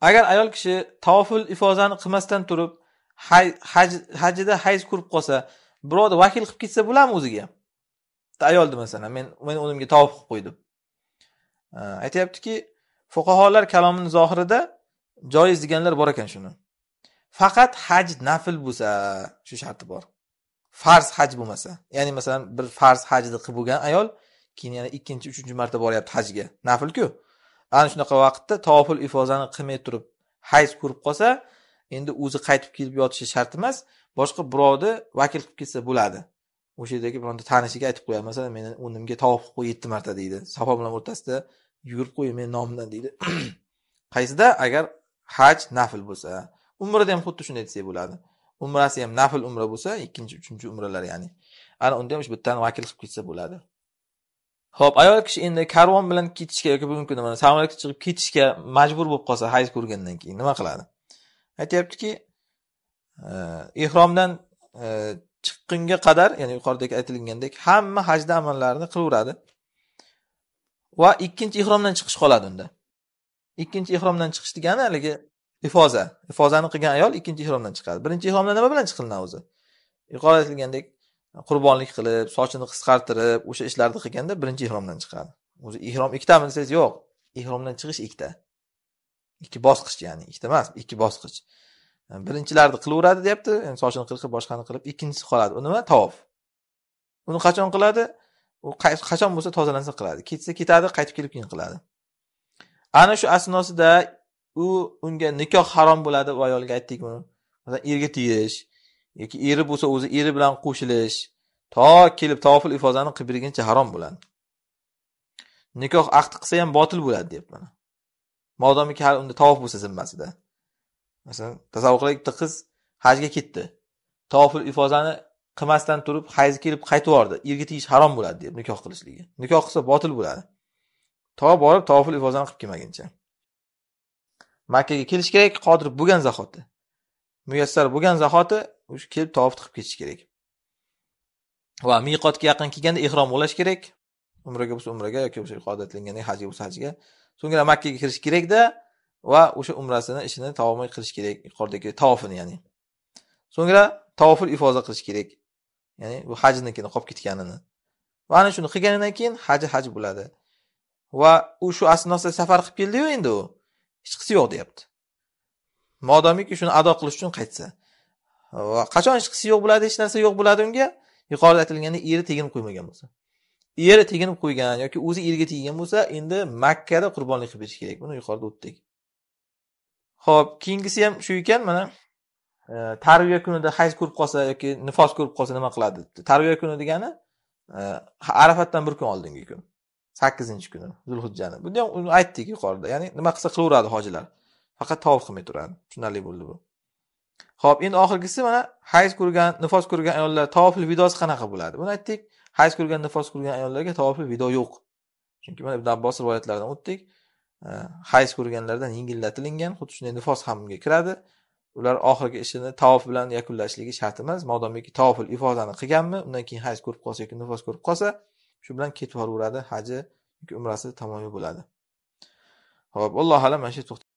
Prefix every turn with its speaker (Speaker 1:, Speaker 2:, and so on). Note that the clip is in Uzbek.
Speaker 1: agar ayol kishi tavoful ifozani qilmasdan turib hajida hayz ko'rib qolsa birovni vakil qilib ketsa bo'ladimi o'ziga bitta ayolni masalan men men o'zimga tavof qilib qo'ydim aytyaptiki fuqaholar kalomini zohirida joiz deganlar bor ekan shuni faqat haj nafl bo'lsa shu sharti bor farz haj bo'lmasa ya'ni masalan bir farz hajni qilib bo'lgan ayol keyin yana ikkinchi uchinchi marta boryapti hajga naflku ana shunaqa vaqtda tofil ifozani qilmay turib hayz ko'rib qolsa endi o'zi qaytib kelib yotishi shart emas boshqa birovni vakil qilib ketsa bo'ladi o'sha yerdagi bironta tanishiga aytib qo'yadi masalan meni o'rnimga qilib qo'y yetti marta deydi safo bilan o'rtasida yugurib qo'y meni nomimdan deydi qaysida agar haj nafl bo'lsa umrada ham xuddi shunday desak bo'ladi umrasi ham nafl umra bo'lsa ikkinchi uchinchi umralar ya'ni ana unda ham shu bittani vakil qilib ketsa bo'ladi Xo'p, ayol kishi endi karvon bilan ketishga yoki bugungi kunda mana samolyotga chiqib ketishga majbur bo'lib qolsa, hayz ko'rgandan keyin nima qiladi? aytyaptiki ihromdan e, e, chiqqunga qadar, ya'ni yuqoridagi aytilgandek, hamma hajda amallarini qilaveradi. Va ikkinchi ihromdan chiqish qoladi unda. Ikkinchi ihromdan chiqish degani haligi ifoza. Ifozani qilgan ayol ikkinchi ihromdan chiqadi. Birinchi ihromdan nima bilan chiqilinadi o'zi? Yuqorida aytilgandek, qurbonlik qilib sochini qisqartirib o'sha ishlarni qilganda birinchi ihromdan chiqadi o'zi ihrom ikkitami desangiz yo'q ihromdan chiqish ikkita ikki bosqich ya'ni ikkita emas ikki bosqich e, birinchilarni qilaveradi deyapti sochini qirqib boshqani qilib ikkinchisi qoladi u nima tavof uni qachon qiladi u qachon bo'lsa tozalansa qiladi ketsa ketadi qaytib kelib keyin qiladi ana shu asnosida u unga nikoh harom bo'ladi u ayolga aytdik buni masalan erga tegish yoki eri bo'lsa o'zi eri bilan qo'shilish to kelib tofil ifozani qilib berguncha harom bo'ladi nikoh aqd qilsa ham botil bo'ladi mana modomiki hali unda tavof bo'lsa zimmasida masalan tasavvur qilaylik bitta qiz hajga ketdi tofil ifozani qilmasdan turib hayzi kelib qaytib yubordi erga tegish harom bo'ladi deb nikoh qilishligi nikoh qilsa botil bo'ladi to borib tofil ifozani qilib kelmaguncha makkaga kelish kerak qodir bo'lgan zahoti muyassar bo'lgan zahoti o'sha kelib tavof qilib ketish kerak va miqotga yaqin kelganda ehrom bo'lash kerak umraga bo'lsa umraga yoki o'sha odatlangandek hajga bo'lsa hajga so'ngra makkaga kirish kerakda va o'sha umrasini ishini tavomiy qilish kerak yuqoridagi tavofini ya'ni so'ngra tavoful ifoza qilish kerak ya'ni bu hajnikini qolib ketganini va ana shuni qilganidan keyin haji haj bo'ladi va u shu asnosida safar qilib keldiyu endi u hech qisi yo'q deyapti modomiki shuni ado qilish uchun qaytsa va qachon ishqisi yo'q bo'ladi hech narsa yo'q bo'ladi unga yuqorida aytilgandek eri teginib qo'ymagan bo'lsa eri teginib qo'ygan yoki o'zi eriga tegigan bo'lsa endi makkada qurbonlik qilib berish kerak buni yuqorida o'tdik ho'p keyingisi ham shu ekan mana e, tarbiya kunida hayz ko'rib qolsa yoki nifos ko'rib qolsa nima qiladi tarbiya kuni degani e, arafatdan bir kun oldingi kun sakkizinchi kuni zulhijjani buni ham aytdik yuqorida ya'ni nima qilsa qilaveradi hojilar faqat tavob qilmay turadi tushunarli bo'ldi bu Xo'p, endi oxirgisi mana hayz ko'rgan, nifos ko'rgan ayollar tavoful vidosi qanaqa bo'ladi? Buni aytdik. Hayz ko'rgan, nifos ko'rgan ayollarga tavoful vido yo'q. Chunki mana Ibn Abbos rivoyatlaridan o'tdik. Hayz ko'rganlardan yengillatilingan, xuddi shunday nifos ham bunga kiradi. Ular oxirgi ishini tavof bilan yakunlashligi shart emas. Modomiki tavoful ifodani qilganmi, undan keyin hayz ko'rib qolsa yoki nifos ko'rib qolsa, shu bilan ketib boraveradi, haji yoki umrasi tamomiy bo'ladi. Xo'p, Alloh alam, mana shu